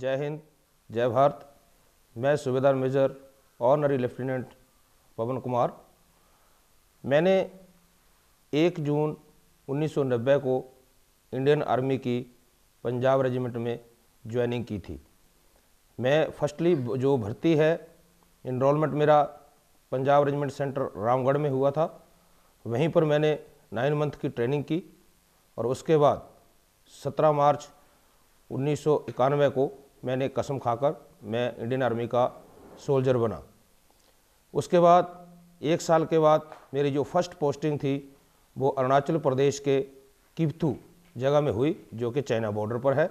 जय हिंद जय भारत मैं subedar major honorary lieutenant Pawan Kumar मैंने 1 जून 1990 को इंडियन आर्मी की पंजाब रेजिमेंट में ज्वाइनिंग की थी मैं फर्स्टली जो भर्ती है इनरोलमेंट मेरा पंजाब रेजिमेंट सेंटर रामगढ़ में हुआ था वहीं पर मैंने नाइन मंथ की ट्रेनिंग की और उसके बाद 17 मार्च उन्नीस को मैंने कसम खाकर मैं इंडियन आर्मी का सोल्जर बना उसके बाद एक साल के बाद मेरी जो फर्स्ट पोस्टिंग थी वो अरुणाचल प्रदेश के किपथू जगह में हुई जो कि चाइना बॉर्डर पर है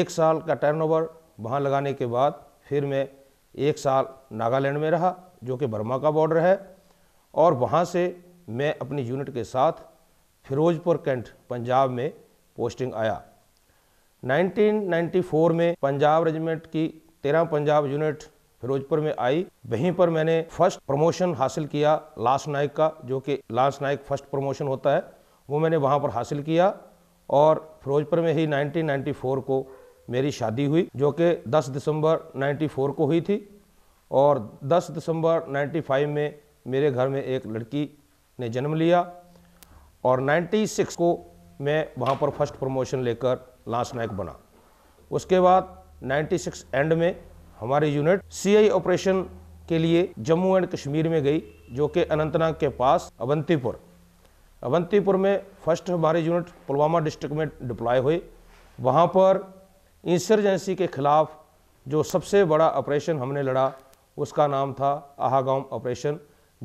एक साल का टर्नओवर वहाँ लगाने के बाद फिर मैं एक साल नागालैंड में रहा जो कि बर्मा का बॉर्डर है और वहाँ से मैं अपनी यूनिट के साथ फिरोजपुर कैंट पंजाब में पोस्टिंग आया 1994 में पंजाब रेजिमेंट की तेरह पंजाब यूनिट फिरोजपुर में आई वहीं पर मैंने फर्स्ट प्रमोशन हासिल किया लास्ट नाइक का जो कि लास्ट नायक फर्स्ट प्रमोशन होता है वो मैंने वहाँ पर हासिल किया और फिरोजपुर में ही 1994 को मेरी शादी हुई जो कि 10 दिसंबर 94 को हुई थी और 10 दिसंबर 95 में मेरे घर में एक लड़की ने जन्म लिया और 96 को मैं वहाँ पर फर्स्ट प्रमोशन लेकर लास्ट नायक बना उसके बाद 96 एंड में हमारी यूनिट सीआई ऑपरेशन के लिए जम्मू एंड कश्मीर में गई जो कि अनंतनाग के पास अवंतीपुर अवंतीपुर में फर्स्ट हमारी यूनिट पुलवामा डिस्ट्रिक्ट में डिप्लॉय हुई वहाँ पर इंसर्जेंसी के खिलाफ जो सबसे बड़ा ऑपरेशन हमने लड़ा उसका नाम था आहागाम ऑपरेशन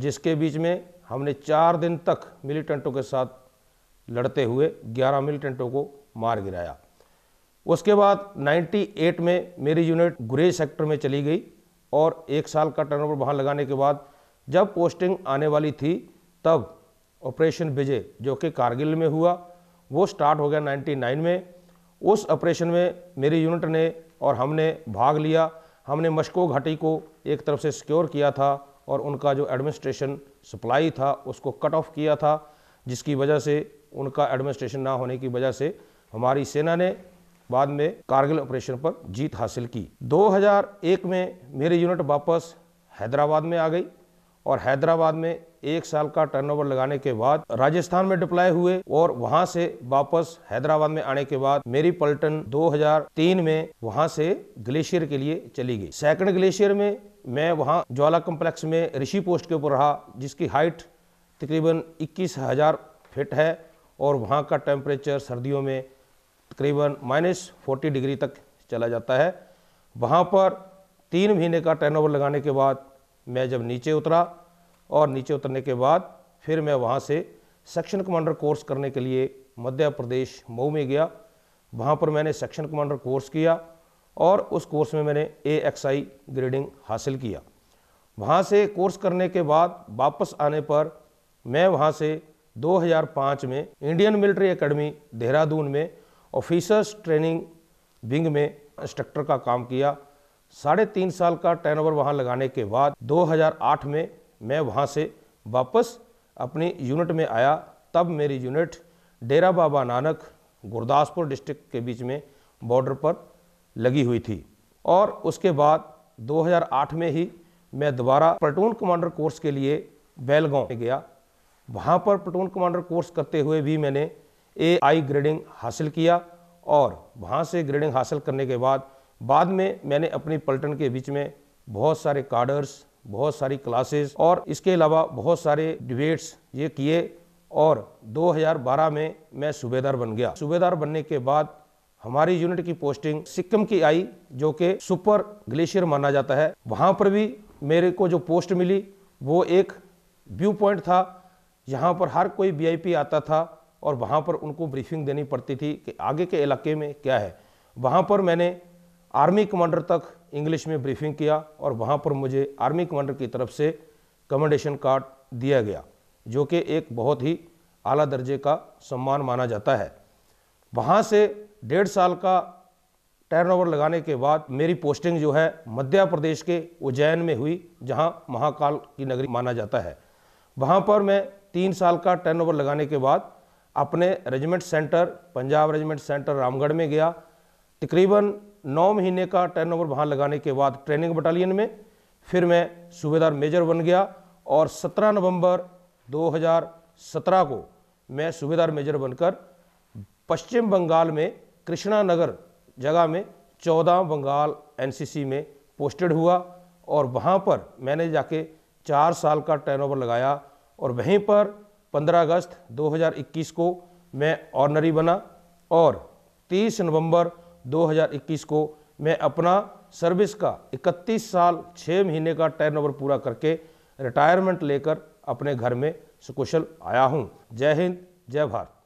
जिसके बीच में हमने चार दिन तक मिलिटेंटों के साथ लड़ते हुए 11 मिलिटेंटों को मार गिराया उसके बाद 98 में मेरी यूनिट गुरेज सेक्टर में चली गई और एक साल का टर्नओवर वहाँ लगाने के बाद जब पोस्टिंग आने वाली थी तब ऑपरेशन विजय जो कि कारगिल में हुआ वो स्टार्ट हो गया 99 में उस ऑपरेशन में मेरी यूनिट ने और हमने भाग लिया हमने मशको घाटी को एक तरफ से सिक्योर किया था और उनका जो एडमिनिस्ट्रेशन सप्लाई था उसको कट ऑफ किया था जिसकी वजह से उनका एडमिनिस्ट्रेशन ना होने की वजह से हमारी सेना ने बाद में कारगिल ऑपरेशन पर जीत हासिल की 2001 में मेरी यूनिट वापस हैदराबाद में आ गई और हैदराबाद में एक साल का टर्नओवर लगाने के बाद राजस्थान में डिप्लाई हुए और वहां से वापस हैदराबाद में आने के बाद मेरी पलटन 2003 में वहां से ग्लेशियर के लिए चली गई सेकंड ग्लेशियर में मैं वहां ज्वाला कम्प्लेक्स में ऋषि पोस्ट के ऊपर रहा जिसकी हाइट तकरीबन इक्कीस हज़ार फिट है और वहाँ का टेम्परेचर सर्दियों में तकरीबन माइनस फोर्टी डिग्री तक चला जाता है वहाँ पर तीन महीने का टर्नओवर लगाने के बाद मैं जब नीचे उतरा और नीचे उतरने के बाद फिर मैं वहाँ से सेक्शन कमांडर कोर्स करने के लिए मध्य प्रदेश मऊ में गया वहाँ पर मैंने सेक्शन कमांडर कोर्स किया और उस कोर्स में मैंने ए एक्स आई ग्रेडिंग हासिल किया वहाँ से कोर्स करने के बाद वापस आने पर मैं वहाँ से 2005 में इंडियन मिलिट्री एकेडमी देहरादून में ऑफिसर्स ट्रेनिंग विंग में इंस्ट्रक्टर का काम किया साढ़े तीन साल का टर्न ओवर वहाँ लगाने के बाद 2008 में मैं वहाँ से वापस अपनी यूनिट में आया तब मेरी यूनिट डेरा बाबा नानक गुरदासपुर डिस्ट्रिक्ट के बीच में बॉर्डर पर लगी हुई थी और उसके बाद 2008 में ही मैं दोबारा प्लटून कमांडर कोर्स के लिए बैलगांव गया वहाँ पर प्लटून कमांडर कोर्स करते हुए भी मैंने ए आई ग्रेडिंग हासिल किया और वहाँ से ग्रेडिंग हासिल करने के बाद बाद में मैंने अपनी पलटन के बीच में बहुत सारे कार्डर्स बहुत सारी क्लासेस और इसके अलावा बहुत सारे डिबेट्स ये किए और 2012 में मैं सूबेदार बन गया सूबेदार बनने के बाद हमारी यूनिट की पोस्टिंग सिक्किम की आई जो कि सुपर ग्लेशियर माना जाता है वहाँ पर भी मेरे को जो पोस्ट मिली वो एक व्यू पॉइंट था यहाँ पर हर कोई वीआईपी आता था और वहाँ पर उनको ब्रीफिंग देनी पड़ती थी कि आगे के इलाके में क्या है वहाँ पर मैंने आर्मी कमांडर तक इंग्लिश में ब्रीफिंग किया और वहाँ पर मुझे आर्मी कमांडर की तरफ से कमेंडेशन कार्ड दिया गया जो कि एक बहुत ही आला दर्जे का सम्मान माना जाता है वहाँ से डेढ़ साल का टर्न लगाने के बाद मेरी पोस्टिंग जो है मध्य प्रदेश के उज्जैन में हुई जहाँ महाकाल की नगरी माना जाता है वहाँ पर मैं तीन साल का टर्न लगाने के बाद अपने regiment centre Punjab regiment centre Ramgarh में गया तकरीबन नौ महीने का टर्न ओवर वहाँ लगाने के बाद ट्रेनिंग बटालियन में फिर मैं सूबेदार मेजर बन गया और 17 नवंबर 2017 को मैं सूबेदार मेजर बनकर पश्चिम बंगाल में कृष्णा नगर जगह में चौदह बंगाल एनसीसी में पोस्टेड हुआ और वहाँ पर मैंने जाके चार साल का टर्न ओवर लगाया और वहीं पर 15 अगस्त 2021 को मैं ऑनरी बना और 30 नवंबर 2021 को मैं अपना सर्विस का 31 साल 6 महीने का टर्नओवर पूरा करके रिटायरमेंट लेकर अपने घर में सुकुशल आया हूँ जय हिंद जय भारत